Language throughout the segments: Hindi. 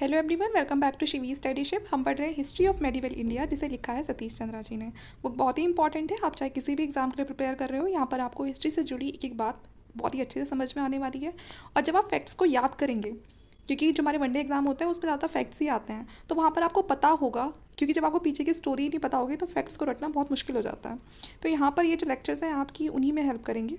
Hello everyone welcome back to Shivi studyship हम पढ़ रहे हैं हिस्ट्री ऑफ मेडिवल इंडिया जिसे लिखा है सतीश चंद्रा जी ने बुक बहुत ही इंपॉर्टेंट है आप चाहे किसी भी एग्जाम के लिए प्रिपेयर कर रहे हो यहाँ पर आपको हिस्ट्री से जुड़ी एक एक बात बहुत ही अच्छे से समझ में आने वाली है और जब आप फैक्ट्स को याद करेंगे क्योंकि जो हमारे वनडे एग्जाम होते हैं उसमें ज़्यादा फैक्ट्स ही आते हैं तो वहाँ पर आपको पता होगा क्योंकि जब आपको पीछे की स्टोरी नहीं पता होगी तो फैक्ट्स को रटना बहुत मुश्किल हो जाता है तो यहाँ पर ये जो लेक्चर्स हैं आपकी उन्हीं में हेल्प करेंगे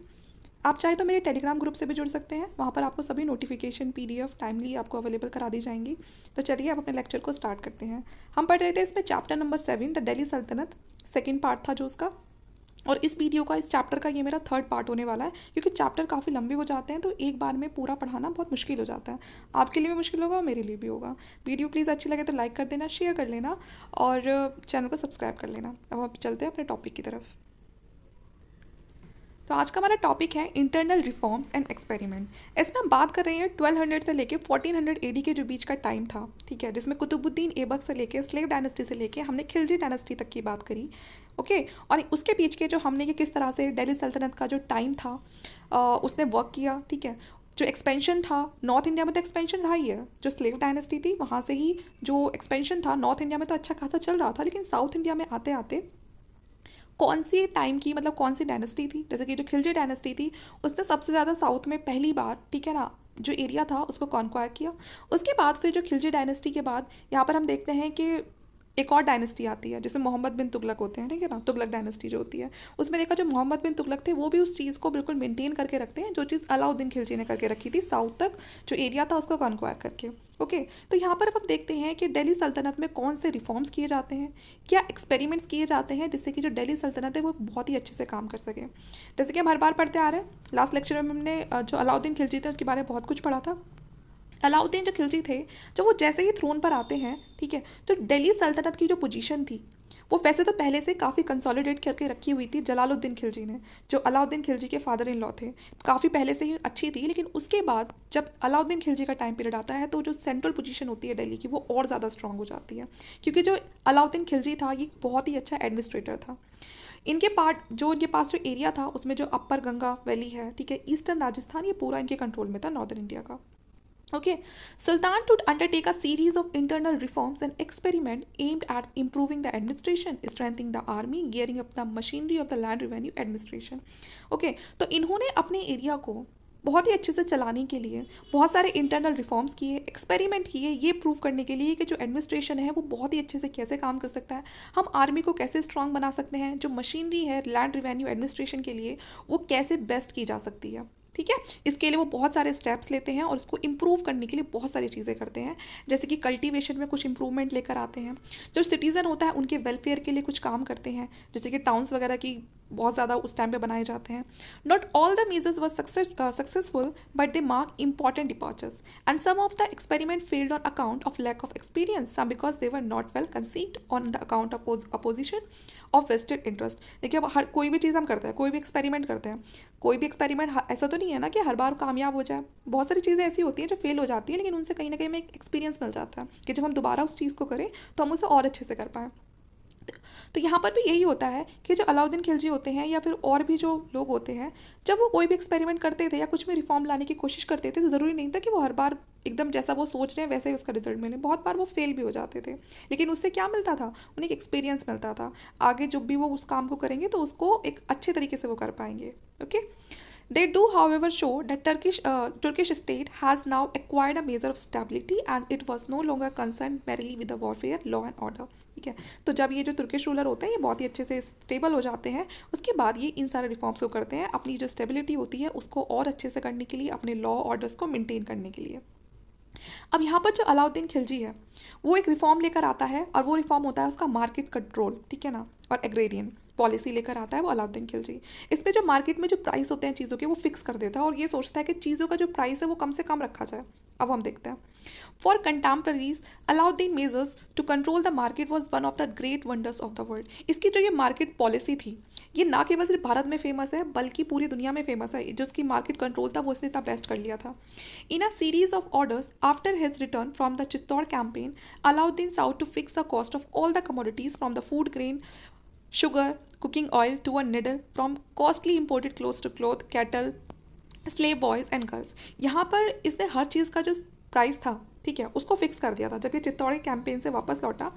आप चाहे तो मेरे टेलीग्राम ग्रुप से भी जुड़ सकते हैं वहाँ पर आपको सभी नोटिफिकेशन पीडीएफ टाइमली आपको अवेलेबल करा दी जाएंगी तो चलिए आप अपने लेक्चर को स्टार्ट करते हैं हम पढ़ रहे थे इसमें chapter number seven the Delhi sultanate second part था जो उसका और इस वीडियो का इस चैप्टर का ये मेरा थर्ड पार्ट होने वाला है क्योंकि चैप्टर काफ़ी लंबे हो जाते हैं तो एक बार में पूरा पढ़ाना बहुत मुश्किल हो जाता है आपके लिए भी मुश्किल होगा और मेरे लिए भी होगा वीडियो प्लीज़ अच्छी लगे तो लाइक कर देना शेयर कर लेना और चैनल को सब्सक्राइब कर लेना अब आप चलते हैं अपने टॉपिक की तरफ तो आज का हमारा टॉपिक है इंटरनल रिफॉर्म्स एंड एक्सपेरिमेंट इसमें हम बात कर रहे हैं 1200 से लेके 1400 एडी के जो बीच का टाइम था ठीक है जिसमें कुतुबुद्दीन एबक से लेके स्लेव डायनेस्टी से लेके हमने खिलजी डायनेस्टी तक की बात करी ओके और उसके बीच के जो हमने कि किस तरह से डेली सल्तनत का जो टाइम था आ, उसने वर्क किया ठीक है जो एक्सपेंशन था नॉर्थ इंडिया में तो एक्सपेंशन रहा ही है जो स्लेव डायनेस्टी थी वहाँ से ही जो एक्सपेंशन था नॉर्थ इंडिया में तो अच्छा खासा चल रहा था लेकिन साउथ इंडिया में आते आते कौन सी टाइम की मतलब कौन सी डायनेस्टी थी जैसे कि जो खिलजी डायनेस्टी थी उसने सबसे ज़्यादा साउथ में पहली बार ठीक है ना जो एरिया था उसको कॉन्क्वायर किया उसके बाद फिर जो खिलजी डायनेस्टी के बाद यहाँ पर हम देखते हैं कि एक और डायनेस्टी आती है जैसे मोहम्मद बिन तुगलक होते हैं ठीक है ना तुगलक डायनेस्टी जो होती है उसमें देखा जो मोहम्मद बिन तुगलक थे वो भी उस चीज़ को बिल्कुल मेंटेन करके रखते हैं जो चीज़ अलाउद्दीन खिलजी ने करके रखी थी साउथ तक जो एरिया था उसको कॉन्क्वायर करके ओके तो यहाँ पर अब हम देखते हैं कि डेली सल्तनत में कौन से रिफॉर्म्स किए जाते हैं क्या एक्सपेरिमेंट्स किए जाते हैं जिससे कि जो डेली सल्तनत है वो बहुत ही अच्छे से काम कर सके जैसे कि हम हर बार पढ़ते आ रहे हैं लास्ट लेक्चर में हमने जो अलाउद्दीन खिलजी थे उसके बारे में बहुत कुछ पढ़ा था अलाउद्दीन जो खिलजी थे जब वो जैसे ही थ्रोन पर आते हैं ठीक है तो दिल्ली सल्तनत की जो पोजीशन थी वो वैसे तो पहले से काफ़ी कंसोलिडेट करके रखी हुई थी जलालुद्दीन खिलजी ने जो अलाउद्दीन खिलजी के फादर इन लॉ थे काफ़ी पहले से ही अच्छी थी लेकिन उसके बाद जब अलाउद्दीन खिलजी का टाइम पीरियड आता है तो जो सेंट्रल पोजीशन होती है दिल्ली की वो और ज़्यादा स्ट्रांग हो जाती है क्योंकि जो अलाउद्दीन खिलजी था ये बहुत ही अच्छा एडमिनिस्ट्रेटर था इनके पार्ट जो इनके पास जो एरिया था उसमें जो अपर गंगा वैली है ठीक है ईस्टर्न राजस्थान ये पूरा इनके कंट्रोल में था नॉर्दर्न इंडिया का Okay, Sultan would undertake a series of internal reforms and experiments aimed at improving the administration, strengthening the army, gearing up the machinery of the land revenue administration. Okay, तो इन्होंने अपने एरिया को बहुत ही अच्छे से चलाने के लिए बहुत सारे इंटरनल रिफॉर्म्स किए एक्सपेरिमेंट किए ये प्रूव करने के लिए कि जो एडमिनिस्ट्रेशन है वो बहुत ही अच्छे से कैसे काम कर सकता है हम आर्मी को कैसे स्ट्रांग बना सकते हैं जो मशीनरी है लैंड रिवेन्यू एडमिनिस्ट्रेशन के लिए वो कैसे बेस्ट की जा सकती है ठीक है इसके लिए वो बहुत सारे स्टेप्स लेते हैं और इसको इम्प्रूव करने के लिए बहुत सारी चीज़ें करते हैं जैसे कि कल्टीवेशन में कुछ इम्प्रूवमेंट लेकर आते हैं जो सिटीज़न होता है उनके वेलफेयर के लिए कुछ काम करते हैं जैसे कि टाउन्स वगैरह की बहुत ज़्यादा उस टाइम पे बनाए जाते हैं not all the measures were successful but they mark important departures and some of the experiment failed on account of lack of experience some because they were not well conceived on the account of opposition of vested interest देखिए अब हर कोई भी चीज़ हम करते हैं कोई भी एक्सपेरिमेंट करते हैं कोई भी एक्सपेरिमेंट ऐसा तो नहीं है ना कि हर बार कामयाब हो जाए बहुत सारी चीज़ें ऐसी होती हैं जो फेल हो जाती हैं लेकिन उनसे कहीं ना कहीं हमें एक्सपीरियंस मिल जाता है कि जब हम दोबारा उस चीज़ को करें तो हम उसे और अच्छे से कर पाएँ तो यहाँ पर भी यही होता है कि जो अलाउद्दीन खिलजी होते हैं या फिर और भी जो लोग होते हैं जब वो कोई भी एक्सपेरिमेंट करते थे या कुछ भी रिफॉर्म लाने की कोशिश करते थे तो ज़रूरी नहीं था कि वो हर बार एकदम जैसा वो सोच रहे हैं वैसे ही उसका रिजल्ट मिले बहुत बार वो फेल भी हो जाते थे लेकिन उससे क्या मिलता था उन्हें एक एक्सपीरियंस मिलता था आगे जब भी वो उस काम को करेंगे तो उसको एक अच्छे तरीके से वो कर पाएंगे okay okay? They do, however, show that Turkish uh, Turkish state has now acquired a measure of stability and it was no longer concerned merely with the warfare, law and order. ठीक है तो जब ये जो तुर्किश रूलर होते हैं ये बहुत ही अच्छे से स्टेबल हो जाते हैं उसके बाद ये इन सारे रिफॉर्म्स को करते हैं अपनी जो स्टेबिलिटी होती है उसको और अच्छे से करने के लिए अपने लॉ ऑर्डर्स को मेंटेन करने के लिए अब यहाँ पर जो अलाउद्दीन खिलजी है वो एक रिफॉर्म लेकर आता है और वो रिफॉर्म होता है उसका मार्केट कंट्रोल ठीक है ना और एग्रेरियन पॉलिसी लेकर आता है वो अलाउद्दीन खिलजी इसमें जो मार्केट में जो प्राइस होते हैं चीज़ों के वो फिक्स कर देता है और ये सोचता है कि चीज़ों का जो प्राइस है वो कम से कम रखा जाए अब हम देखते हैं for contemporaries Alauddin measures to control the market was one of the great wonders of the world इसकी जो ये मार्केट पॉलिसी थी ये ना केवल सिर्फ भारत में फेमस है बल्कि पूरी दुनिया में फेमस है जो उसकी मार्केट कंट्रोल था वो इसने इतना बेस्ट कर लिया था in a series of orders after his return from the Chittor campaign Alauddin sought to fix the cost of all the commodities from the food grain sugar, cooking oil to a needle from costly imported clothes to cloth, cattle, slave boys and girls यहाँ पर इसने हर चीज़ का जो प्राइस था ठीक है उसको फिक्स कर दिया था जब ये चित्तौड़ कैंपेन से वापस लौटा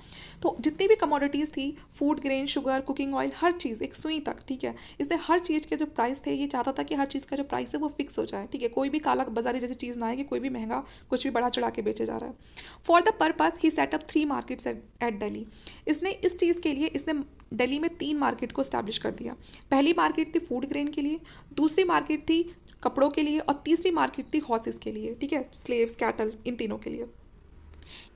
तो जितनी भी कमोडिटीज़ थी food grain sugar cooking oil हर चीज़ एक सुई तक ठीक है इसने हर चीज़ के जो प्राइस थे ये चाहता था कि हर चीज़ का जो प्राइस है वो फिक्स हो जाए ठीक है कोई भी काला बाजारी जैसी चीज़ ना आए कि कोई भी महंगा कुछ भी बढ़ा चढ़ा के बेचे जा रहा है for the purpose he set up three markets at Delhi इसने इस चीज़ के लिए इसने दिल्ली में तीन मार्केट को स्टैब्लिश कर दिया पहली मार्केट थी फूड ग्रेन के लिए दूसरी मार्केट थी कपड़ों के लिए और तीसरी मार्केट थी हॉर्सेस के लिए ठीक है स्लेव्स कैटल इन तीनों के लिए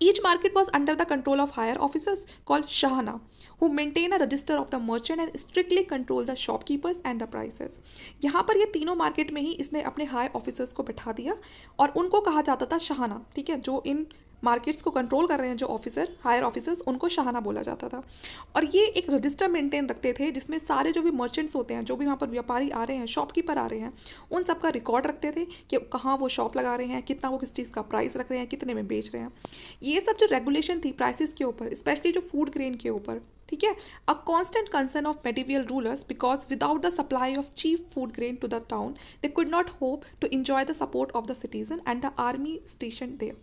each market was under the control of higher officers called shahna who maintain a register of the merchant and strictly control the shopkeepers and the prices यहाँ पर ये तीनों मार्केट में ही इसने अपने हाई ऑफिसर्स को बैठा दिया और उनको कहा जाता था शाहाना ठीक है जो इन मार्केट्स को कंट्रोल कर रहे हैं जो ऑफिसर हायर ऑफिसर्स उनको शाहाना बोला जाता था और ये एक रजिस्टर मेंटेन रखते थे जिसमें सारे जो भी मर्चेंट्स होते हैं जो भी वहाँ पर व्यापारी आ रहे हैं शॉपकीपर आ रहे हैं उन सब का रिकॉर्ड रखते थे कि कहाँ वो शॉप लगा रहे हैं कितना वो किस चीज़ का प्राइस रख रहे हैं कितने में बेच रहे हैं ये सब जो रेगुलेशन थी प्राइसिस के ऊपर स्पेशली जो फूड ग्रेन के ऊपर ठीक है a constant concern of material rulers because without the supply of chief food grain to the town they could not hope to enjoy the support of the citizen and the army station there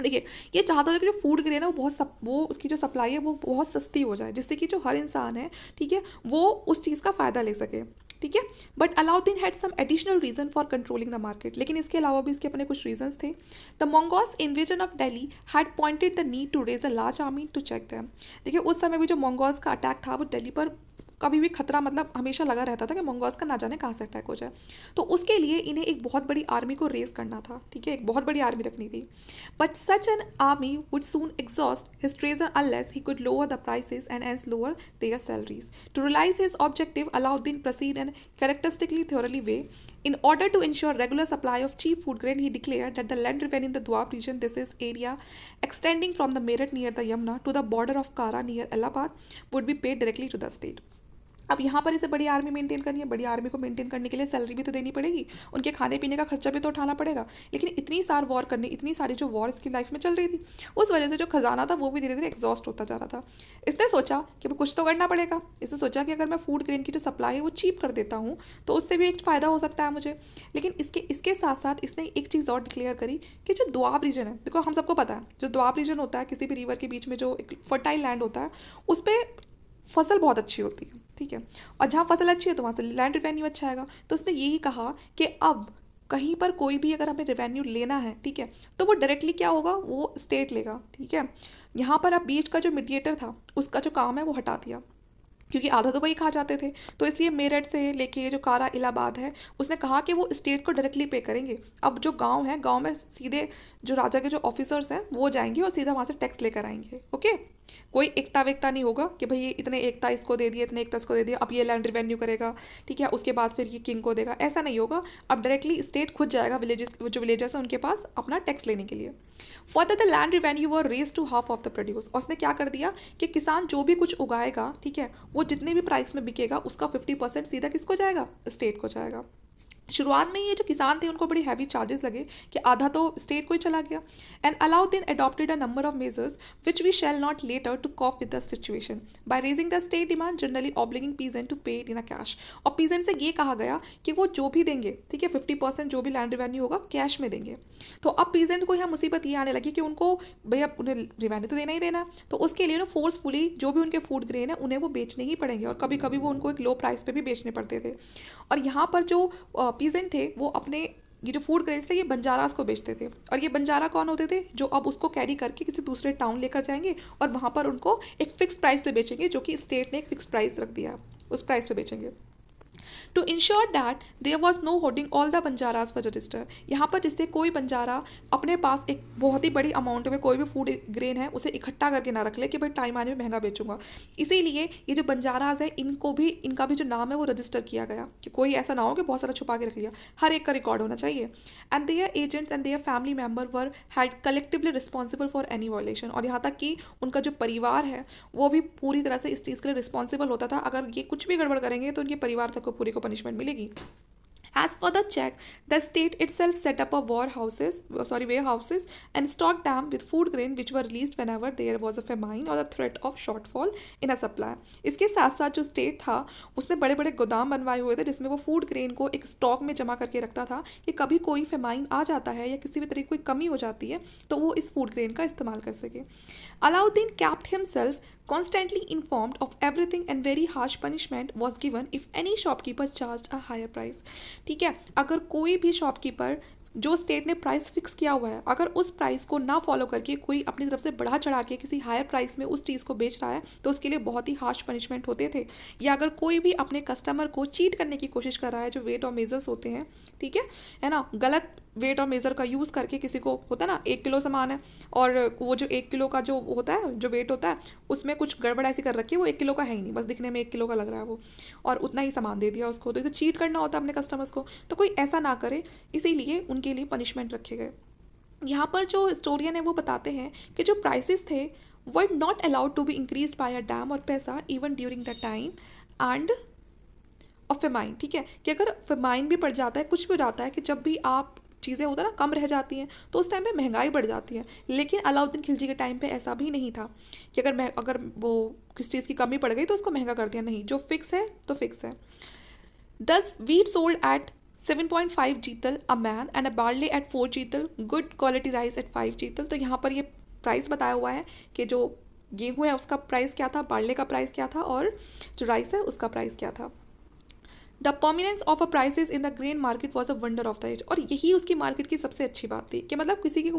देखिए ये चाहता था कि जो फूड ग्रेन है वो बहुत सप, वो उसकी जो सप्लाई है वो बहुत सस्ती हो जाए जिससे कि जो हर इंसान है ठीक है वो उस चीज़ का फ़ायदा ले सके ठीक है but Alauddin had some additional reason for controlling the market लेकिन इसके अलावा भी इसके अपने कुछ रीजन थे the Mongols invasion of Delhi had pointed the need to raise a large army to check them देखिए उस समय भी जो मंगोस का अटैक था वो डेली पर कभी भी खतरा मतलब हमेशा लगा रहता था कि मंगोल्स का ना जाने कहाँ से अटैक हो जाए तो उसके लिए इन्हें एक बहुत बड़ी आर्मी को रेस करना था ठीक है एक बहुत बड़ी आर्मी रखनी थी but such an army would soon exhaust his treasure unless he could lower the prices and as lower their salaries to realise his objective Alauddin proceed and characteristically thoroughly way in order to ensure regular supply of cheap food grain he declare that the land revenue in the Doab region this is area extending from the Meerut near the Yamuna to the border of Kara near Allahabad would be paid directly to the state अब यहाँ पर इसे बड़ी आर्मी मेंटेन करनी है बड़ी आर्मी को मेंटेन करने के लिए सैलरी भी तो देनी पड़ेगी उनके खाने पीने का खर्चा भी तो उठाना पड़ेगा लेकिन इतनी सार वॉर करने इतनी सारी जो वॉर इसकी लाइफ में चल रही थी उस वजह से जो खजाना था वो भी धीरे धीरे एग्जॉस्ट होता जा रहा था इसने सोचा कि कुछ तो करना पड़ेगा इसने सोचा कि अगर मैं फूड ग्रेन की जो सप्लाई है वो चीप कर देता हूँ तो उससे भी एक फ़ायदा हो सकता है मुझे लेकिन इसके इसके साथ साथ इसने एक चीज़ और डिक्लेयर करी कि जो दुआब रीजन है देखो हम सबको पता है जो दुआब रीजन होता है किसी भी रिवर के बीच में जो एक फर्टाइल लैंड होता है उस पर फसल बहुत अच्छी होती है ठीक है और जहाँ फसल अच्छी है तो वहाँ से लैंड रिवेन्यू अच्छा आएगा तो उसने यही कहा कि अब कहीं पर कोई भी अगर हमें रेवेन्यू लेना है ठीक है तो वो डायरेक्टली क्या होगा वो स्टेट लेगा ठीक है यहाँ पर अब बीच का जो मीडिएटर था उसका जो काम है वो हटा दिया क्योंकि आधा तो वही खा जाते थे तो इसलिए मेरठ से लेके जो कारा इलाहाबाद है उसने कहा कि वो स्टेट को डायरेक्टली पे करेंगे अब जो गांव है गांव में सीधे जो राजा के जो ऑफिसर्स हैं वो जाएंगे और सीधा वहाँ से टैक्स लेकर आएंगे ओके कोई एकता वेकता नहीं होगा कि भाई ये इतने एकता इसको दे दिए इतने एकता इसको दे दिया अब ये लैंड रिवेन्यू करेगा ठीक है उसके बाद फिर ये किंग को देगा ऐसा नहीं होगा अब डायरेक्टली स्टेट खुद जाएगा विलेजेस जो विलेजेस हैं उनके पास अपना टैक्स लेने के लिए further the land revenue were raise to half of the produce और उसने क्या कर दिया कि किसान जो भी कुछ उगाएगा ठीक है वो जितने भी प्राइस में बिकेगा उसका फिफ्टी परसेंट सीधा किसको जाएगा स्टेट को जाएगा शुरुआत में ये जो किसान थे उनको बड़े हैवी चार्जेस लगे कि आधा तो स्टेट को ही चला गया and Alauddin then a a number of measures which we not not later to cope with situation situation raising the the state demand generally peasant peasant to pay in a cash और पीजेंट से ये कहा गया कि वो जो भी देंगे ठीक है फिफ्टी परसेंट जो भी लैंड रिवेन्यू होगा कैश में देंगे तो अब पीजेंट को यहाँ मुसीबत ये आने लगी कि उनको भैया उन्हें रिवेन्यू तो देना ही देना तो उसके लिए ना फोर्सफुली जो भी उनके फूड ग्रेन है उन्हें वो बेचने ही पड़ेंगे और कभी कभी वो उनको एक लो प्राइस पर भी बेचने पड़ते थे और यहाँ पर जो पीजेंट थे वो अपने ये जो फूड करेंसी थे ये बंजारास को बेचते थे और ये बंजारा कौन होते थे जो अब उसको कैरी करके किसी दूसरे टाउन लेकर जाएंगे और वहाँ पर उनको एक फ़िक्स प्राइस पे बेचेंगे जो कि स्टेट ने एक फ़िक्स प्राइस रख दिया उस प्राइस पे बेचेंगे to ensure that there was no holding all the banjaras for register यहाँ पर जिससे कोई बंजारा अपने पास एक बहुत ही बड़ी अमाउंट में कोई भी फूड ग्रेन है उसे इकट्ठा करके ना रख ले कि भाई टाइम आने में महंगा बेचूंगा इसीलिए ये जो बंजाराज है इनको भी इनका भी जो नाम है वो रजिस्टर किया गया कि कोई ऐसा ना हो कि बहुत सारा छुपा के रख लिया हर एक का रिकॉर्ड होना चाहिए and their agents and their family member were had collectively responsible for any violation और यहाँ तक कि उनका जो परिवार है वो भी पूरी तरह से इस चीज़ के लिए रिस्पॉन्सिबल होता था अगर ये कुछ भी गड़बड़ करेंगे तो उनके परिवार तक को पूरी को को पनिशमेंट मिलेगी as for the check the state itself set up a warehouses sorry warehouses and stock them with food grain which were release whenever there was a famine और a threat of shortfall in a supply इसके साथ साथ जो स्टेट था उसने बड़े बड़े गोदाम बनवाए हुए थे जिसमें वो फूड ग्रेन को एक स्टॉक में जमा करके रखता था कि कभी कोई फेमाइन आ जाता है या किसी भी तरीके की कोई कमी हो जाती है तो वो इस फूड ग्रेन का इस्तेमाल कर सके Alauddin kept himself Constantly informed of everything and very harsh punishment was given if any shopkeeper charged a higher price. ठीक है अगर कोई भी shopkeeper जो स्टेट ने प्राइस फिक्स किया हुआ है अगर उस प्राइस को ना फॉलो करके कोई अपनी तरफ से बढ़ा चढ़ा के किसी हायर प्राइस में उस चीज़ को बेच रहा है तो उसके लिए बहुत ही हार्श पनिशमेंट होते थे या अगर कोई भी अपने कस्टमर को चीट करने की कोशिश कर रहा है जो वेट और मेजर्स होते हैं ठीक है है ना गलत वेट और मेज़र का यूज़ करके किसी को होता है ना एक किलो सामान है और वो जो एक किलो का जो होता है जो वेट होता है उसमें कुछ गड़बड़ ऐसी कर रखी है वो एक किलो का है ही नहीं बस दिखने में एक किलो का लग रहा है वो और उतना ही सामान दे दिया उसको तो, इसे चीट करना होता है अपने कस्टमर्स को तो कोई ऐसा ना करे इसीलिए उनके लिए पनिशमेंट रखे गए यहाँ पर जो स्टोरियन है वो बताते हैं कि जो प्राइसेस थे were not allowed to be increase by a dam और पैसा even during the time and और फेमाइन ठीक है कि अगर फेमाइन भी पड़ जाता है कुछ भी हो जाता है कि जब भी आप चीज़ें होता ना कम रह जाती हैं तो उस टाइम पे महंगाई बढ़ जाती है लेकिन अलाउद्दीन खिलजी के टाइम पे ऐसा भी नहीं था कि अगर मह अगर वो किस चीज़ की कमी पड़ गई तो उसको महंगा कर दिया नहीं जो फिक्स है तो फिक्स है thus wheat sold at seven point five jital a maund and a barley at four jital good quality rice at five jital तो यहाँ पर ये प्राइस बताया हुआ है कि जो गेहूँ है उसका प्राइस क्या था बार्ले का प्राइस क्या था और जो राइस है उसका प्राइस क्या था the permanence of a prices in the grain market was a wonder of the age और यही उसकी मार्केट की सबसे अच्छी बात थी कि मतलब किसी की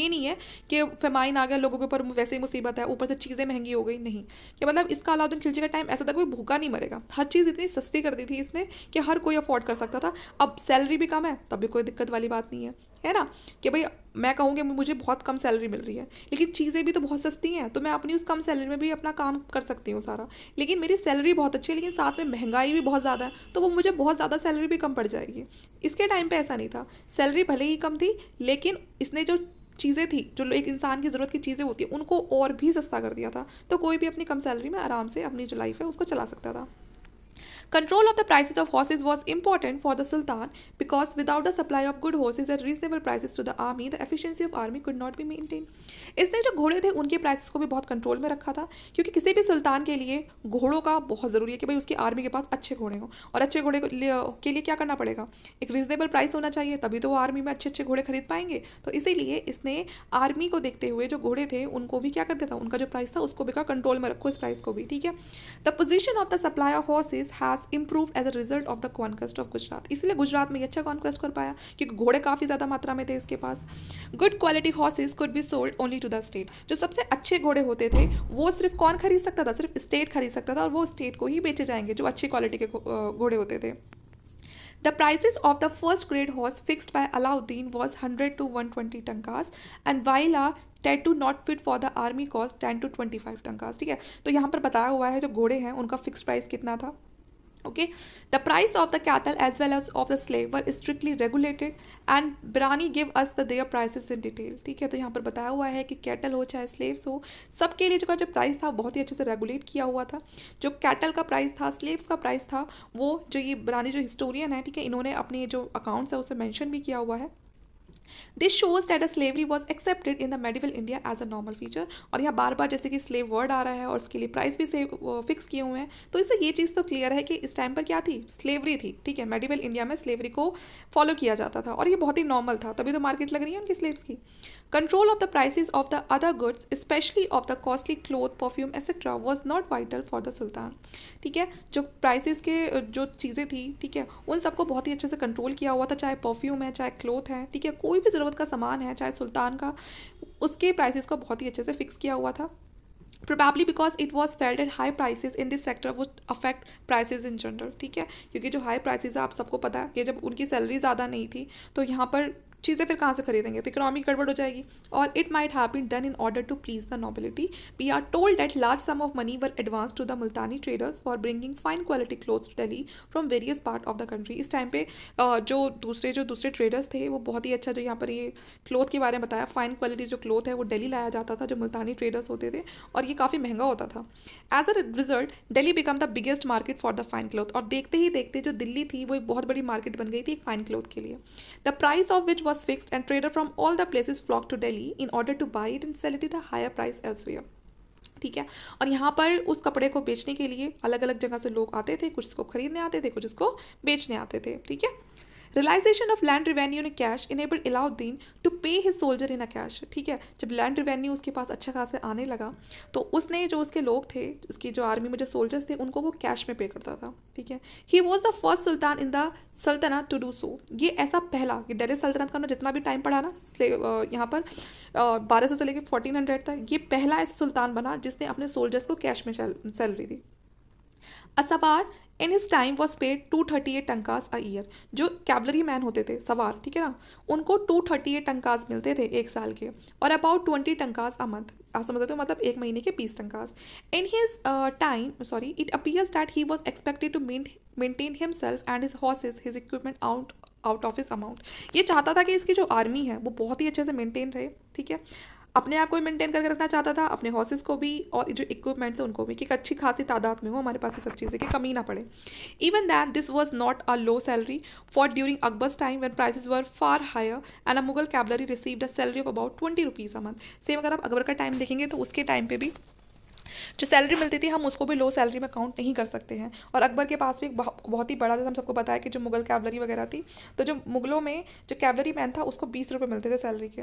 ये नहीं है कि फेमाइन आ गया लोगों के ऊपर वैसे ही मुसीबत है ऊपर से चीज़ें महंगी हो गई नहीं कि मतलब इसका अलाउद्दीन खिलजी का टाइम ऐसा था कोई भूखा नहीं मरेगा हर चीज़ इतनी सस्ती कर दी थी इसने कि हर कोई अफोर्ड कर सकता था अब सैलरी भी कम है तब भी कोई दिक्कत वाली बात नहीं है है ना कि भाई मैं कहूँ कि मुझे बहुत कम सैलरी मिल रही है लेकिन चीज़ें भी तो बहुत सस्ती हैं तो मैं अपनी उस कम सैलरी में भी अपना काम कर सकती हूँ सारा लेकिन मेरी सैलरी बहुत अच्छी है लेकिन साथ में महंगाई भी बहुत ज़्यादा है तो वो मुझे बहुत ज़्यादा सैलरी भी कम पड़ जाएगी इसके टाइम पर ऐसा नहीं था सैलरी भले ही कम थी लेकिन इसने जो चीज़ें थी जो एक इंसान की ज़रूरत की चीज़ें होती हैं उनको और भी सस्ता कर दिया था तो कोई भी अपनी कम सैलरी में आराम से अपनी जो लाइफ है उसको चला सकता था Control of the prices of horses was important for the Sultan because without the supply of good horses at reasonable prices to the army, the efficiency of army could not be maintained. इसने जो घोड़े थे उनके प्राइसेस को भी बहुत कंट्रोल में रखा था क्योंकि किसी भी सुल्तान के लिए घोड़ों का बहुत ज़रूरी है कि भाई उसकी आर्मी के पास अच्छे घोड़े हों और अच्छे घोड़े के लिए क्या करना पड़ेगा एक रीजनेबल प्राइस होना चाहिए तभी तो वो आर्मी में अच्छे अच्छे घोड़े खरीद पाएंगे तो इसीलिए इसने आर्मी को देखते हुए जो घोड़े थे उनको भी क्या करते था उनका जो प्राइस था उसको भी का कंट्रोल में रखो इस प्राइस को भी ठीक है the position of the supply of horses has विकास improve as a result of the conquest of Gujarat इसलिए गुजरात में अच्छा कॉन्क्वेस्ट कर पाया क्योंकि घोड़े काफ़ी ज़्यादा मात्रा में थे इसके पास good quality horses could be sold only to the state जो सबसे अच्छे घोड़े होते थे वो सिर्फ कौन खरीद सकता था सिर्फ स्टेट खरीद सकता था और वो स्टेट को ही बेचे जाएंगे जो अच्छी क्वालिटी के घोड़े होते थे the prices of the first grade horse grade by Alauddin was hundred to one twenty tankas and while while a to not fit for the army cost ten to twenty five tankas ठीक है तो यहाँ पर बताया हुआ है जो घोड़े हैं उनका फिक्स प्राइस कितना था okay the price of the cattle as well as of the slave were strictly regulated and birani give us the their in detail ठीक है तो यहाँ पर बताया हुआ है कि कैटल हो चाहे स्लेव्स हो सबके लिए जो जो प्राइस था बहुत ही अच्छे से रेगुलेट किया हुआ था जो कैटल का प्राइस था स्लेव्स का प्राइस था वो जो ये बिरानी जो हिस्टोरियन है ठीक है इन्होंने अपने जो अकाउंट्स है उसे मैंशन भी किया हुआ है this shows that a slavery was accepted in the medieval India as a normal feature और यहाँ बार बार जैसे कि स्लेव वर्ड आ रहा है और उसके लिए प्राइस भी सेव फिक्स किए हुए हैं तो इससे ये चीज़ तो क्लियर है कि इस टाइम पर क्या थी स्लेवरी थी ठीक है मेडिवल इंडिया में स्लेवरी को फॉलो किया जाता था और ये बहुत ही नॉर्मल था तभी तो मार्केट लग रही है उनकी स्लेव्स की control of the prices of the other goods specially of the costly cloth perfume etcetera was not vital for the sultan ठीक है जो प्राइसेस के जो चीज़ें थी ठीक है उन सबको बहुत ही अच्छे से कंट्रोल किया हुआ था चाहे परफ्यूम है चाहे क्लोथ है ठीक है कोई कोई भी ज़रूरत का सामान है चाहे सुल्तान का उसके प्राइसेस को बहुत ही अच्छे से फिक्स किया हुआ था probably because it was feared at high prices in this sector would affect prices in general ठीक है क्योंकि जो हाई प्राइसेज है आप सबको पता है कि जब उनकी सैलरी ज़्यादा नहीं थी तो यहाँ पर चीज़ें फिर कहाँ से खरीदेंगे तो इकोनॉमी गड़बड़ हो जाएगी और it might have been done in order to please the nobility we are told that large sum of money were advance to the Multani traders for bringing fine quality clothes to Delhi from various part of the country इस टाइम पे जो दूसरे जो दूसरे ट्रेडर्स थे वो बहुत ही अच्छा जो यहाँ पर ये क्लोथ के बारे में बताया फाइन क्वालिटी जो क्लोथ है वो डेली लाया जाता था जो मुल्तानी ट्रेडर्स होते थे और ये काफ़ी महंगा होता था as a result Delhi become the biggest market for the fine cloth और देखते ही देखते जो दिल्ली थी वो एक बहुत बड़ी मार्केट बन गई थी एक फाइन क्लोथ के लिए the price of which was fixed and traders from all the places flocked to Delhi in order to buy it and sell it at a higher price elsewhere. ठीक है और यहाँ पर उस कपड़े को बेचने के लिए अलग अलग जगह से लोग आते थे कुछ उसको खरीदने आते थे कुछ उसको बेचने आते थे ठीक है realisation of land revenue in cash enable Alauddin to pay his soldier in a cash ठीक है जब लैंड रिवेन्यू उसके पास अच्छा खासा आने लगा तो उसने जो उसके लोग थे उसकी जो आर्मी में जो सोल्जर्स थे उनको वो कैश में पे करता था ठीक है he was the first sultan in the sultanate to do so ये ऐसा पहला कि दिल्ली सल्तनत का जितना भी टाइम पढ़ा ना यहाँ पर बारह सौ से लेकर फोर्टीन हंड्रेड तक ये पहला ऐसा सुल्तान बना जिसने अपने सोल्जर्स को कैश में सैलरी दी असबार in his time was paid two thirty eight tankas a year जो कैबलरी मैन होते थे सवार ठीक है ना उनको टू थर्टी एट टंकास मिलते थे एक साल के और about twenty tankas a month आप समझ सकते हो मतलब एक महीने के बीस tankas in his time sorry it appears that he was expected to maintain himself and his horses his equipment out out of his amount ये चाहता था कि इसकी जो आर्मी है वो बहुत ही अच्छे से मेंटेन रहे ठीक है अपने आप को भी मेंटेन करके रखना चाहता था अपने हॉर्सेस को भी और जो इक्विपमेंट्स हैं उनको भी कि एक अच्छी खासी तादाद में हो हमारे पास ये सब चीज़ें की कमी ना पड़े even that this was not a low salary for during Akbar's time when prices were far higher and a Mughal cavalry received a salary of about twenty rupees a month same अगर आप अकबर का टाइम देखेंगे तो उसके टाइम पर भी जो सैलरी मिलती थी हम उसको भी लो सैलरी में काउंट नहीं कर सकते हैं और अकबर के पास भी एक बहुत ही बड़ा जैसे हम सबको बताया कि जो मुगल कैवलरी वगैरह थी तो जो मुगलों में जो कैवलरी मैन था उसको बीस रुपये मिलते थे सैलरी के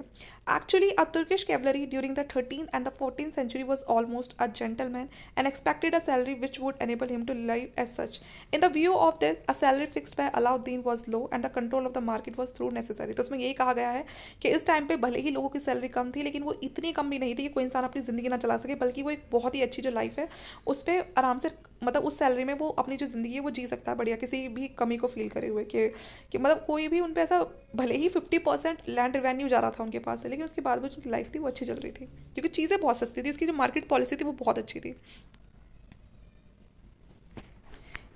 actually a Turkish cavalry during the thirteen and the fourteen century was almost a gentleman and expected a salary which would enable him to live as such in the view of this a salary fixed by Alauddin was low and the control of the market was through necessary तो उसमें यही कहा गया है कि इस टाइम पे भले ही लोगों की सैलरी कम थी लेकिन वो इतनी कम भी नहीं थी कि कोई इंसान अपनी ज़िंदगी ना चला सके बल्कि वो एक बहुत ही अच्छी जो लाइफ है उस पर आराम से मतलब उस सैलरी में वो अपनी जो ज़िंदगी है वो जी सकता है बढ़िया किसी भी कमी को फील करे हुए कि कि मतलब कोई भी उन पर ऐसा भले ही फिफ्टी परसेंट लैंड रिवेन्यू जा रहा था उनके पास से लेकिन उसके बाद में जो लाइफ थी वो अच्छी चल रही थी क्योंकि चीज़ें बहुत सस्ती थी इसकी जो मार्केट पॉलिसी थी वो बहुत अच्छी थी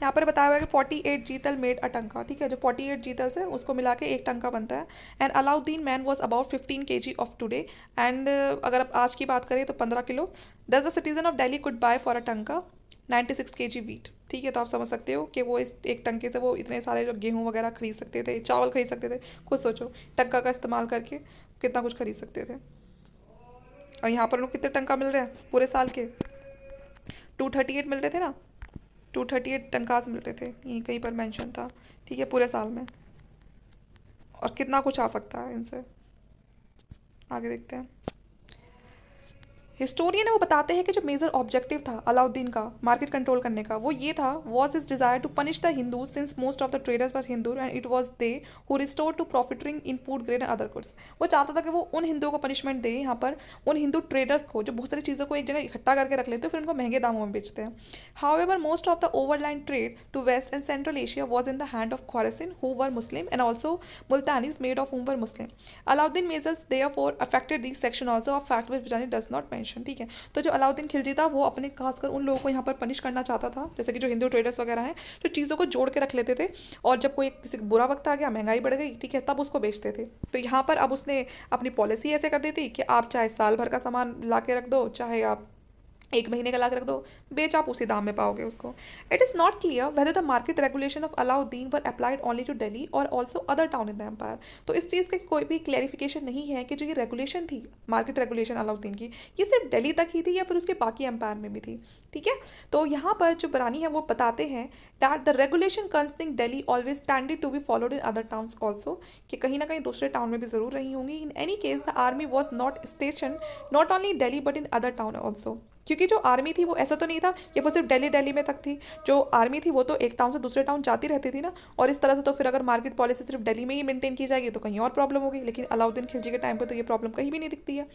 यहाँ पर बताया हुआ है कि forty eight jital made a tanka ठीक है जो फोर्टी एट जीतल से उसको मिला के एक टंका बनता है and Alauddin man was about fifteen K G of today and अगर आप आज की बात करें तो पंद्रह kilo thus the citizen of Delhi could buy for a tanka ninety six के जी वीट ठीक है तो आप समझ सकते हो कि वो इस एक टंके से वो इतने सारे जो गेहूँ वगैरह खरीद सकते थे चावल खरीद सकते थे खुद सोचो टंका का इस्तेमाल करके कितना कुछ खरीद सकते थे और यहाँ पर उनको कितने टंका मिल रहे हैं पूरे साल के टू थर्टी एट मिल रहे थे ना टू थर्टी एट तनख्वाह रहे थे यहीं कहीं पर मेंशन था ठीक है पूरे साल में और कितना कुछ आ सकता है इनसे आगे देखते हैं हिस्टोरियन है वो बताते हैं कि जो मेजर ऑब्जेक्टिव था अलाउद्दीन का मार्केट कंट्रोल करने का वो ये था was his desire to punish the Hindu since most of the traders was Hindu and it was they who resort to profiteering in food grain and other goods वो चाहता था कि वो उन हिंदुओं को पनिशमेंट दे यहाँ पर उन हिंदू ट्रेडर्स को जो बहुत सारी चीज़ों को एक जगह इकट्ठा करके रख लेते हैं फिर उनको महंगे दामों में बेचते हैं however most of the overland trade to west and central Asia was in the hand of Khurasanis who were Muslim and also Multanis made of whom were Muslim Alauddin measures therefore affected this section also of fact which does not मैं एक्सप्लेनेशन ठीक है तो जो अलाउद्दीन खिलजी था वो अपने खासकर उन लोगों को यहाँ पर पनिश करना चाहता था जैसे कि जो हिंदू ट्रेडर्स वगैरह हैं तो चीज़ों को जोड़ के रख लेते थे और जब कोई किसी बुरा वक्त आ गया महंगाई बढ़ गई ठीक है तब उसको बेचते थे तो यहाँ पर अब उसने अपनी पॉलिसी ऐसे कर दी थी कि आप चाहे साल भर का सामान ला के रख दो चाहे आप एक महीने का लाख रख दो बेच आप उसी दाम में पाओगे उसको it is not clear whether the market regulation of Alauddin were applied only to Delhi और also other town in the empire तो इस चीज़ का कोई भी क्लैरिफिकेशन नहीं है कि जो ये रेगुलेशन थी मार्केट रेगुलेशन अलाउद्दीन की ये सिर्फ डेली तक ही थी या फिर उसके बाकी एम्पायर में भी थी ठीक है तो यहाँ पर जो बरानी है वो बताते हैं that the regulation concerning Delhi always standard to be followed in other town also कि कहीं ना कहीं दूसरे टाउन में भी ज़रूर रही होंगी in any case the army was not station not only Delhi but in other town also क्योंकि जो आर्मी थी वो ऐसा तो नहीं था कि वो सिर्फ दिल्ली दिल्ली में तक थी जो आर्मी थी वो तो एक टाउन से दूसरे टाउन जाती रहती थी ना और इस तरह से तो फिर अगर मार्केट पॉलिसी सिर्फ दिल्ली में ही मेंटेन की जाएगी तो कहीं और प्रॉब्लम होगी लेकिन अलाउद्दीन खिलजी के टाइम पर तो ये प्रॉब्लम कहीं भी नहीं दिखती है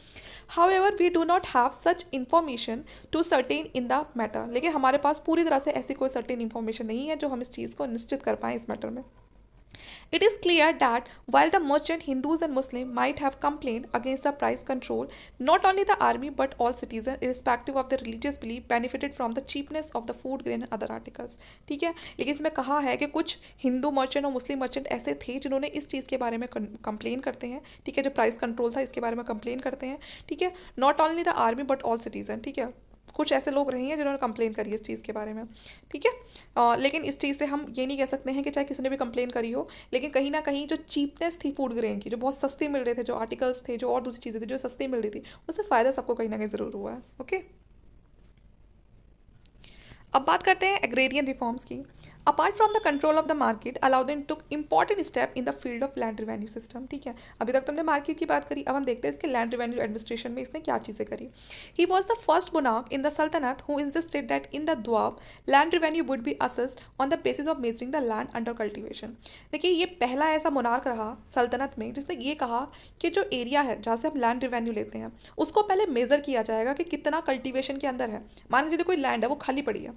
however we do not have such information to certain in the matter लेकिन हमारे पास पूरी तरह से ऐसी कोई सर्टेन इन्फॉर्मेशन नहीं है जो हम इस चीज़ को निश्चित कर पाएँ इस मैटर में It is clear that while the merchant Hindus and Muslims might have complained against the price control, not only the army but all citizens, irrespective of their religious belief, benefited from the cheapness of the food, grain and other articles. ठीक है लेकिन इसमें कहा है कि कुछ हिंदू मर्चेंट और मुस्लिम मर्चेंट ऐसे थे जिन्होंने इस चीज़ के बारे में कंप्लेन करते हैं ठीक है जो प्राइस कंट्रोल था इसके बारे में कंप्लेन करते हैं ठीक है not only the army but all citizen ठीक है कुछ ऐसे लोग रहे हैं जिन्होंने कंप्लेन करी है इस चीज़ के बारे में ठीक है लेकिन इस चीज़ से हम ये नहीं कह सकते हैं कि चाहे किसी ने भी कंप्लेन करी हो लेकिन कहीं ना कहीं जो चीपनेस थी फूड ग्रेन की जो बहुत सस्ती मिल रहे थे जो आर्टिकल्स थे जो और दूसरी चीज़ें थी जो सस्ती मिल रही थी उससे फ़ायदा सबको कहीं ना कहीं ज़रूर हुआ है ओके अब बात करते हैं एग्रेरियन रिफॉर्म्स की apart from the control of the market Alauddin took important step in the field of land revenue system ठीक है अभी तक तुमने मार्केट की बात करी अब हम देखते हैं इसके लैंड रिवेन्यू एडमिनिस्ट्रेशन में इसने क्या चीज़ें करी ही वॉज द फर्स्ट मुनाक in the sultanate who state that in the Doab land revenue would be assessed on the basis of measuring the land under cultivation देखिए ये पहला ऐसा मुनाक रहा सल्तनत में जिसने ये कहा कि जो एरिया है जहाँ से हम लैंड रिवेन्यू लेते हैं उसको पहले मेज़र किया जाएगा कि कितना कल्टिवेशन के अंदर है मान लीजिए कोई लैंड है वो खाली पड़ी है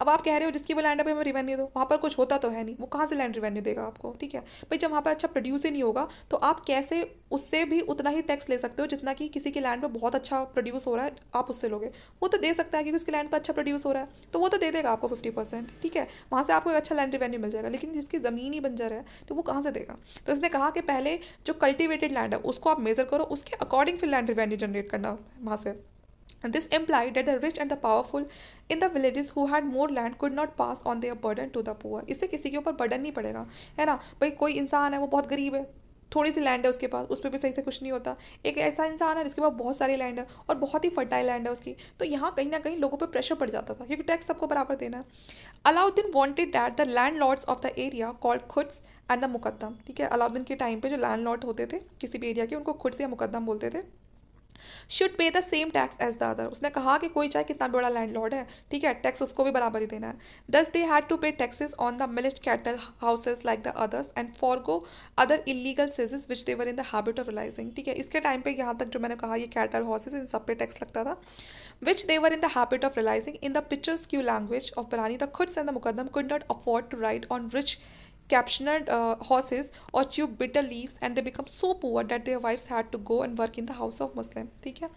अब आप कह रहे हो जिसकी वो लैंड है हमें रेवेन्यू दो वहाँ पर कुछ होता तो है नहीं वो कहाँ से लैंड रेवेन्यू देगा आपको ठीक है भाई जब वहाँ पर अच्छा प्रोड्यूस ही नहीं होगा तो आप कैसे उससे भी उतना ही टैक्स ले सकते हो जितना कि किसी के लैंड पर बहुत अच्छा प्रोड्यूस हो रहा है आप उससे लोगे वो तो दे सकता है क्योंकि उसके लैंड पर अच्छा प्रोड्यूस हो रहा है तो वो तो दे देगा आपको फिफ्टी परसेंट ठीक है वहाँ से आपको एक अच्छा लैंड रेवेन्यू मिल जाएगा लेकिन जिसकी ज़मीन ही बंजर है तो वो कहाँ से देगा तो इसने कहा कि पहले जो कल्टिवेटेड लैंड है उसको आप मेज़र करो उसके अकॉर्डिंग फिर लैंड रेवेन्यू जनरेट करना वहाँ से And this implied that the rich and the powerful in the villages who had more land could not pass on their burden to the poor. इससे किसी के ऊपर burden नहीं पड़ेगा है ना भाई कोई इंसान है वो बहुत गरीब है थोड़ी सी लैंड है उसके पास उस पर भी सही से कुछ नहीं होता एक ऐसा इंसान है जिसके पास बहुत सारी लैंड है और बहुत ही फर्टाइल लैंड है उसकी तो यहाँ कहीं ना कहीं लोगों पर प्रेशर पड़ जाता था क्योंकि टैक्स सबको बराबर देना है Alauddin wanted that the land lords of the area called khuts and the muqaddam ठीक है अलाउद्दीन के टाइम पर जो लैंड लॉर्ड होते थे किसी भी एरिया के उनको खुड्स या मुकदम बोलते थे should pay the same tax as the other उसने कहा कि कोई चाहे कितना बड़ा लैंड लॉर्ड है ठीक है टैक्स उसको भी बराबर ही देना है thus they had to pay taxes on the milch cattle houses like the others and forgo other illegal cesses which they were in the habit of realising ठीक है इसके टाइम पर यहाँ तक जो मैंने कहा ये कैटल हाउसेज इन सब पे टैक्स लगता था which they were in the habit of realising in the picturesque language of Barani the khuts and the muqaddam could not afford to ride on rich captured uh, horses or chew bitter leaves and they become so poor that their wives had to go and work in the house of muslim ठीक है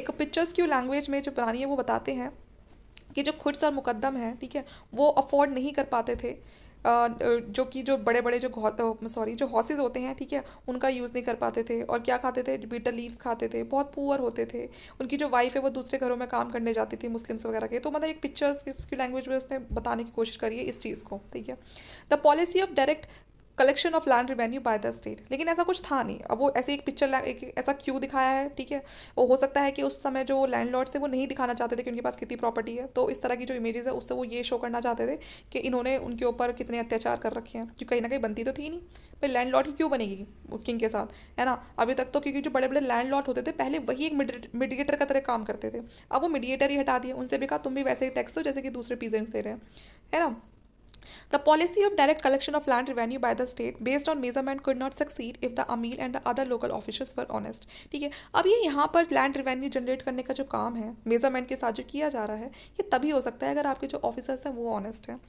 एक पिक्चर्स की लैंग्वेज में जो पुरानी है वो बताते हैं कि जो खुर्स और मुकदम है ठीक है वो अफोर्ड नहीं कर पाते थे जो कि जो बड़े बड़े जो सॉरी तो, जो हॉसेज होते हैं ठीक है उनका यूज़ नहीं कर पाते थे और क्या खाते थे बीटर लीव्स खाते थे बहुत पुअर होते थे उनकी जो वाइफ है वो दूसरे घरों में काम करने जाती थी मुस्लिम्स वगैरह के तो मतलब एक पिक्चर्स की लैंग्वेज में उसने बताने की कोशिश करी है इस चीज़ को ठीक है the policy of direct collection of land revenue by the state लेकिन ऐसा कुछ था नहीं अब वो ऐसे एक पिक्चर एक ऐसा क्यू दिखाया है ठीक है वो हो सकता है कि उस समय जो लैंड लॉर्ड्स थे वो नहीं दिखाना चाहते थे कि उनके पास कितनी प्रॉपर्टी है तो इस तरह की जो इमेजेस है उससे वो ये शो करना चाहते थे कि इन्होंने उनके ऊपर कितने अत्याचार कर रखे हैं क्योंकि कहीं ना कहीं बनती तो थी नहीं पर लैंड लॉर्ड की क्यों बनेगी किंग के साथ है ना अभी तक तो क्योंकि जो बड़े बड़े लैंड लॉर्ड होते थे पहले वही एक मीडिएटर का तरह काम करते थे अब वो मीडिएटर ही हटा दिए उनसे भी कहा तुम भी वैसे ही टैक्स दो जैसे कि दूसरे पीजेंट्स दे रहे हैं है ना The policy of direct collection of land revenue by the state based on measurement could not succeed if the amil and the other local officers were honest ठीक है अब ये यहाँ पर लैंड रिवेन्यू जनरेट करने का जो काम है मेजरमेंट के साथ जो किया जा रहा है ये तभी हो सकता है अगर आपके जो ऑफिसर्स हैं वो ऑनेस्ट हैं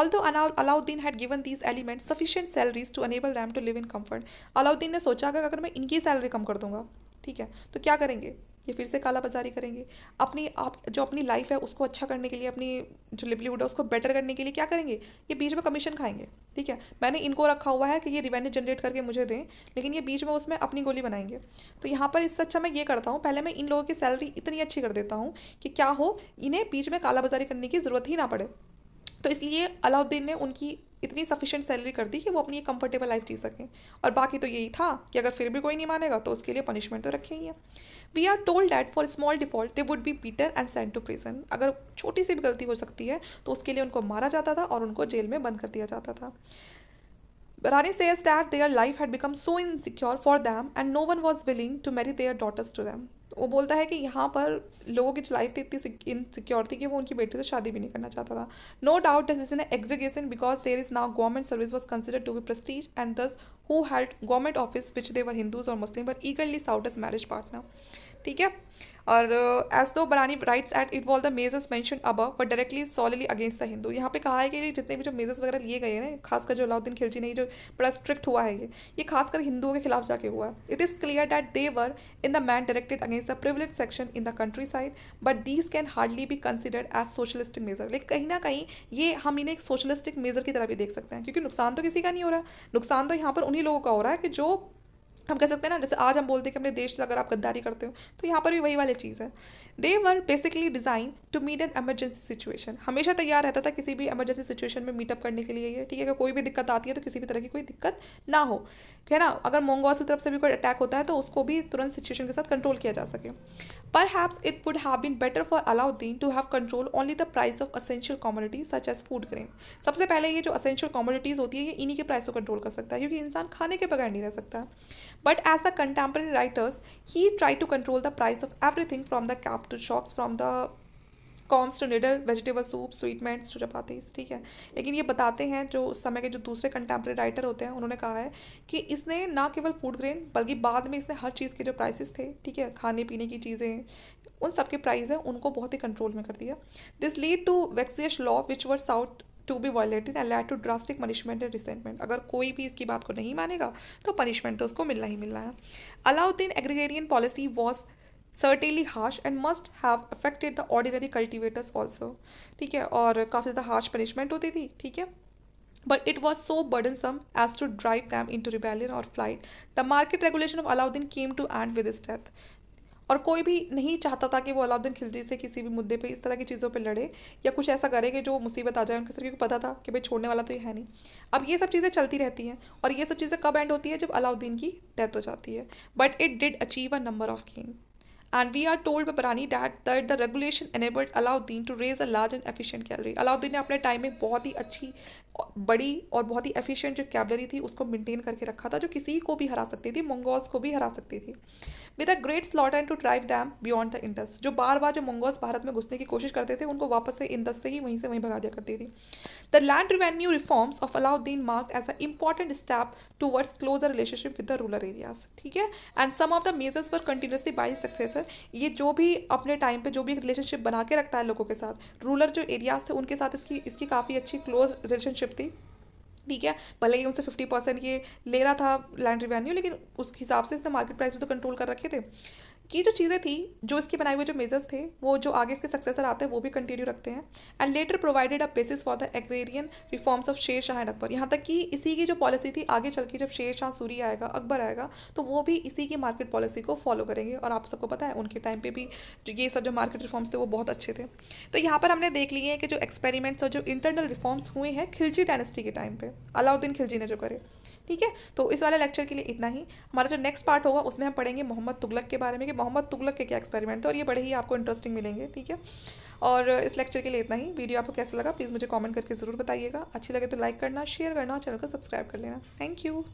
although Alauddin had given these element sufficient salaries to enable them to live in comfort Alauddin ने सोचा कि अगर मैं इनकी सैलरी कम कर दूंगा ठीक है तो क्या करेंगे ये फिर से काला बाजारी करेंगे अपनी आप जो अपनी लाइफ है उसको अच्छा करने के लिए अपनी जो लिवलीवुड है उसको बेटर करने के लिए क्या करेंगे ये बीच में कमीशन खाएंगे ठीक है मैंने इनको रखा हुआ है कि ये रिवेन्यू जनरेट करके मुझे दें लेकिन ये बीच में उसमें अपनी गोली बनाएंगे तो यहाँ पर इससे अच्छा मैं ये करता हूँ पहले मैं इन लोगों की सैलरी इतनी अच्छी कर देता हूँ कि क्या हो इन्हें बीच में कालाबाजारी करने की ज़रूरत ही ना पड़े तो इसलिए अलाउद्दीन ने उनकी इतनी सफिशेंट सैलरी कर दी कि वो अपनी कंफर्टेबल लाइफ जी सकें और बाकी तो यही था कि अगर फिर भी कोई नहीं मानेगा तो उसके लिए पनिशमेंट तो रखे ही है we are told that for small default they would be beaten and sent to prison अगर छोटी सी भी गलती हो सकती है तो उसके लिए उनको मारा जाता था और उनको जेल में बंद कर दिया जाता था रानी सेयर्स that their life had become so insecure for them and no one was willing to marry their daughters to them वो बोलता है कि यहाँ पर लोगों की लाइफ थी इतनी इनसिक्योर थी कि वो उनकी बेटी से शादी भी नहीं करना चाहता था no doubt is in exaggeration because there is now government service was consider to be prestige and those who held government office which whether Hindus और मुस्लिम पर eagerly sought as marriage partner ठीक है और एज दो बरानी rights at it wall the measures mention अब but directly solidly against the Hindu यहाँ पे कहा है कि जितने भी जो मेजर्स वगैरह लिए गए हैं खासकर जो अलाउद्दीन खिलजी ने जो बड़ा स्ट्रिक्ट हुआ है ये ये खासकर हिंदुओं के खिलाफ जाके हुआ है it is clear that they were in the main directed against the privileged section in the country but these can hardly be considered as socialistic measure लेकिन कहीं ना कहीं ये हम इन्हें एक सोशलिस्टिक मेजर की तरह भी देख सकते हैं क्योंकि नुकसान तो किसी का नहीं हो रहा नुकसान तो यहाँ पर उन्हीं लोगों का हो रहा है कि जो हम कह सकते हैं ना जैसे आज हम बोलते हैं कि अपने देश से अगर आप गद्दारी करते हो तो यहाँ पर भी वही वाली चीज़ है they were basically design to meet an emergency situation हमेशा तैयार रहता था किसी भी एमरजेंसी सिचुएशन में मीटअप करने के लिए ये ठीक है अगर कोई भी दिक्कत आती है तो किसी भी तरह की कोई दिक्कत ना हो ठीक है ना अगर मोंगोल्स की तरफ से भी कोई अटैक होता है तो उसको भी तुरंत सिचुएशन के साथ कंट्रोल किया जा सके पर perhaps it would have been better for Alauddin to have control only the price of essential commodities such as food grain सबसे पहले ये जो असेंशियल कॉमोडिटीज़ होती है ये इन्हीं के प्राइस को कंट्रोल कर सकता है क्योंकि इंसान खाने के बगैर नहीं रह सकता but as the contemporary writers he try to control the price of everything from the cap to socks from the combs to needle vegetable soup sweetmeats to chapatis ठीक है लेकिन ये बताते हैं जो उस समय के जो दूसरे कंटेम्प्रेरी राइटर होते हैं उन्होंने कहा है कि इसने ना केवल फूड ग्रेन बल्कि बाद में इसने हर चीज़ के जो प्राइसेस थे ठीक है खाने पीने की चीज़ें उन सब के प्राइस हैं उनको बहुत ही कंट्रोल में कर दिया this lead to vexatious law which were out to be violated and led to drastic punishment and resentment अगर कोई भी इसकी बात को नहीं मानेगा तो पनिशमेंट तो उसको मिलना ही मिलना है Alauddin agrarian policy was certainly harsh and must have affected the ordinary cultivators also ठीक है और काफ़ी ज़्यादा हार्श पनिशमेंट होती थी ठीक है but it was so burdensome as to drive them into rebellion or flight. The market regulation of Alauddin came to end with his death. और कोई भी नहीं चाहता था कि वो अलाउद्दीन खिलजी से किसी भी मुद्दे पे इस तरह की चीज़ों पे लड़े या कुछ ऐसा करे कि जो मुसीबत आ जाए उनके सर क्योंकि पता था कि भाई छोड़ने वाला तो ये है नहीं अब ये सब चीज़ें चलती रहती हैं और ये सब चीज़ें कब एंड होती है जब अलाउद्दीन की डेथ हो जाती है but it did achieve a number of things And we are told by Barani that, that the regulation enabled Alauddin to raise a large and efficient gallery. Alauddin ने time in में बहुत ही अच्छी बड़ी और बहुत ही एफिशिएंट जो कैबलरी थी उसको मेंटेन करके रखा था जो किसी को भी हरा सकती थी मंगोल्स को भी हरा सकती थी with a great slaughter and to drive them beyond the Indus जो बार बार जो मंगोल्स भारत में घुसने की कोशिश करते थे उनको वापस से इंडस से ही वहीं से वहीं भगा दिया करती थी the land revenue reforms of Alauddin mark as a important step towards closer relationship with the rural areas ठीक है and some of the measures for continuously by successor ये जो भी अपने टाइम पर जो भी रिलेशनशिप बना के रखता है लोगों के साथ रूरल जो एरियाज थे उनके साथ इसकी इसकी काफ़ी अच्छी क्लोज रिलेशनशिप ओनरशिप थी ठीक है भले ही उनसे फिफ्टी परसेंट ये ले रहा था लैंड रिवेन्यू लेकिन उस हिसाब से इसने मार्केट प्राइस भी तो कंट्रोल कर रखे थे ये जो चीज़ें थी जो इसके बनाए हुए जो मेजर्स थे वो जो आगे इसके सक्सेसर आते हैं वो भी कंटिन्यू रखते हैं and later provided a basis for the agrarian reforms of Sher Shah and Akbar यहाँ तक कि इसी की जो पॉलिसी थी आगे चल के जब शेर शाह सूरी आएगा अकबर आएगा तो वो भी इसी की मार्केट पॉलिसी को फॉलो करेंगे और आप सबको पता है उनके टाइम पर भी जो ये सब जो मार्केट रिफॉर्म्स थे वो बहुत अच्छे थे तो यहाँ पर हमने देख लिए हैं कि जो एक्सपेरिमेंट्स और जो इंटरनल रिफॉर्म्स हुए हैं खिलजी डायनेस्टी के टाइम पर अलाउद्दीन खिलजी ने जो करे ठीक है तो इस वाले लेक्चर के लिए इतना ही हमारा जो नेक्स्ट पार्ट होगा उसमें हम पढ़ेंगे मोहम्मद तुगलक के बारे में कि मोहम्मद तुगलक के क्या एक्सपेरिमेंट थे और ये बड़े ही आपको इंटरेस्टिंग मिलेंगे ठीक है और इस लेक्चर के लिए इतना ही वीडियो आपको कैसा लगा प्लीज़ मुझे कॉमेंट करके ज़रूर बताइएगा अच्छी लगे तो लाइक करना शेयर करना और चैनल को सब्सक्राइब कर लेना थैंक यू